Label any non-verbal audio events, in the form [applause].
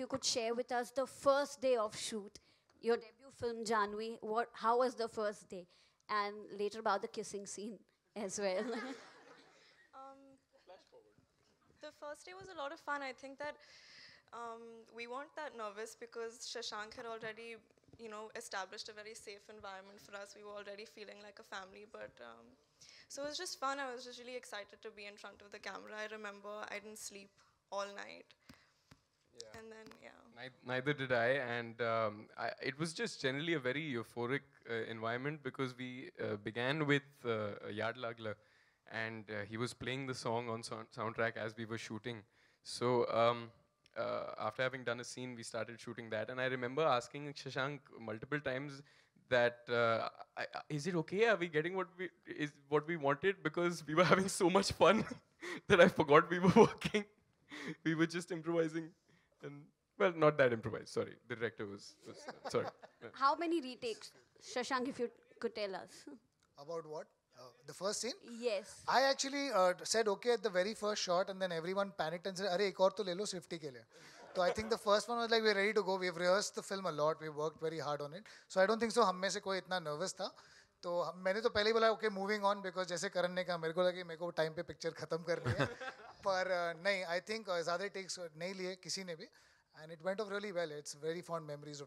you could share with us the first day of shoot, your debut film Janvi. What? How was the first day? And later about the kissing scene [laughs] as well. [laughs] [laughs] um, the first day was a lot of fun. I think that um, we weren't that nervous because Shashank had already, you know, established a very safe environment for us. We were already feeling like a family, but. Um, so it was just fun. I was just really excited to be in front of the camera. I remember I didn't sleep all night yeah. Neither did I, and um, I, it was just generally a very euphoric uh, environment because we uh, began with uh, Lagla, and uh, he was playing the song on soundtrack as we were shooting. So um, uh, after having done a scene, we started shooting that, and I remember asking Shashank multiple times that uh, I, is it okay? Are we getting what we is what we wanted? Because we were [laughs] having so much fun [laughs] that I forgot we were working. [laughs] we were just improvising. And well, not that improvised. Sorry, the director was, was sorry. Yeah. How many retakes, Shashank? If you could tell us about what. Uh, the first scene? Yes. I actually uh, said okay at the very first shot, and then everyone panicked and said, "Arey, ek और तो ले लो safety के लिए." तो I think the first one was like we ready to go we have rehearsed the film a lot we worked very hard on it so I don't think so हम में से कोई इतना नर्वस था तो मैंने तो पहले ही बोला ओके मूविंग ऑन बिकॉज जैसे करण ने कहा मेरे को लगा मेरे को टाइम पे पिक्चर खत्म करनी है पर uh, नहीं आई थिंक ज़्यादा टेक्स नहीं लिए किसी ने भी and it went off really well it's very fond memories